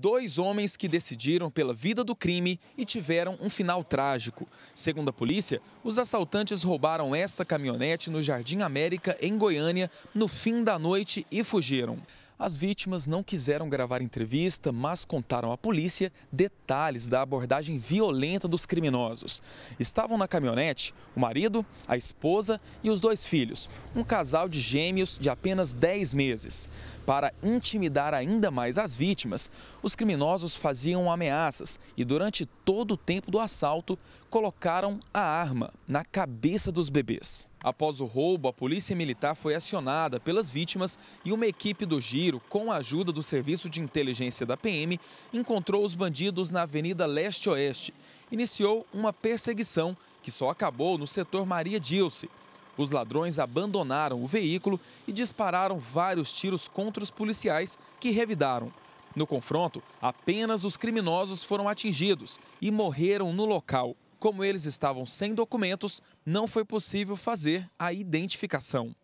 Dois homens que decidiram pela vida do crime e tiveram um final trágico. Segundo a polícia, os assaltantes roubaram esta caminhonete no Jardim América, em Goiânia, no fim da noite e fugiram. As vítimas não quiseram gravar entrevista, mas contaram à polícia detalhes da abordagem violenta dos criminosos. Estavam na caminhonete o marido, a esposa e os dois filhos, um casal de gêmeos de apenas 10 meses. Para intimidar ainda mais as vítimas, os criminosos faziam ameaças e, durante todo o tempo do assalto, colocaram a arma na cabeça dos bebês. Após o roubo, a polícia militar foi acionada pelas vítimas e uma equipe do Giro, com a ajuda do Serviço de Inteligência da PM, encontrou os bandidos na Avenida Leste-Oeste. Iniciou uma perseguição que só acabou no setor Maria Dilce. Os ladrões abandonaram o veículo e dispararam vários tiros contra os policiais, que revidaram. No confronto, apenas os criminosos foram atingidos e morreram no local. Como eles estavam sem documentos, não foi possível fazer a identificação.